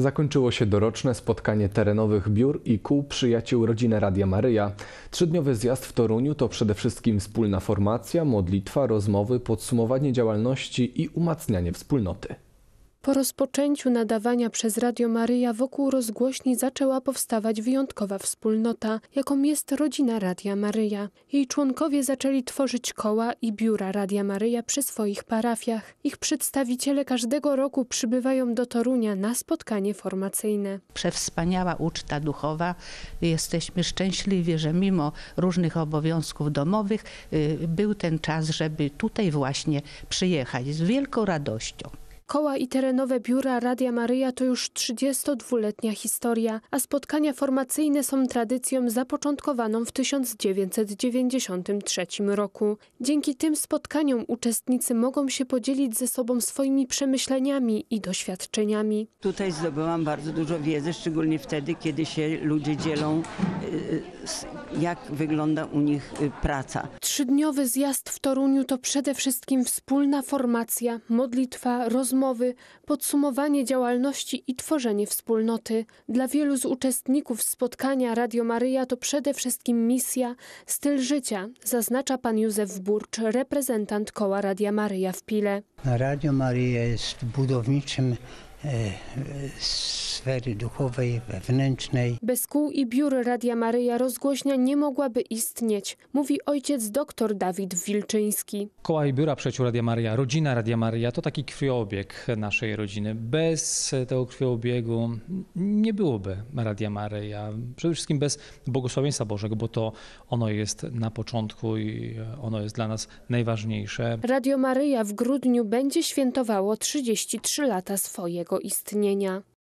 Zakończyło się doroczne spotkanie terenowych biur i kół przyjaciół rodziny Radia Maryja. Trzydniowy zjazd w Toruniu to przede wszystkim wspólna formacja, modlitwa, rozmowy, podsumowanie działalności i umacnianie wspólnoty. Po rozpoczęciu nadawania przez Radio Maryja wokół rozgłośni zaczęła powstawać wyjątkowa wspólnota, jaką jest rodzina Radia Maryja. Jej członkowie zaczęli tworzyć koła i biura Radia Maryja przy swoich parafiach. Ich przedstawiciele każdego roku przybywają do Torunia na spotkanie formacyjne. Przewspaniała uczta duchowa. Jesteśmy szczęśliwi, że mimo różnych obowiązków domowych y, był ten czas, żeby tutaj właśnie przyjechać z wielką radością. Koła i terenowe biura Radia Maryja to już 32-letnia historia, a spotkania formacyjne są tradycją zapoczątkowaną w 1993 roku. Dzięki tym spotkaniom uczestnicy mogą się podzielić ze sobą swoimi przemyśleniami i doświadczeniami. Tutaj zdobyłam bardzo dużo wiedzy, szczególnie wtedy, kiedy się ludzie dzielą, y, jak wygląda u nich y, praca. Trzydniowy zjazd w Toruniu to przede wszystkim wspólna formacja, modlitwa, rozmowa podsumowanie działalności i tworzenie wspólnoty. Dla wielu z uczestników spotkania Radio Maryja to przede wszystkim misja, styl życia, zaznacza pan Józef Burcz, reprezentant koła Radia Maryja w Pile. Radio Maryja jest budowniczym E, sfery duchowej, wewnętrznej. Bez kół i biur Radia Maryja rozgłośnia nie mogłaby istnieć, mówi ojciec dr Dawid Wilczyński. Koła i biura przyjaciół Radia Maryja, rodzina Radia Maryja to taki krwioobieg naszej rodziny. Bez tego krwioobiegu nie byłoby Radia Maryja. Przede wszystkim bez błogosławieństwa Bożego, bo to ono jest na początku i ono jest dla nas najważniejsze. Radio Maryja w grudniu będzie świętowało 33 lata swojego istnienia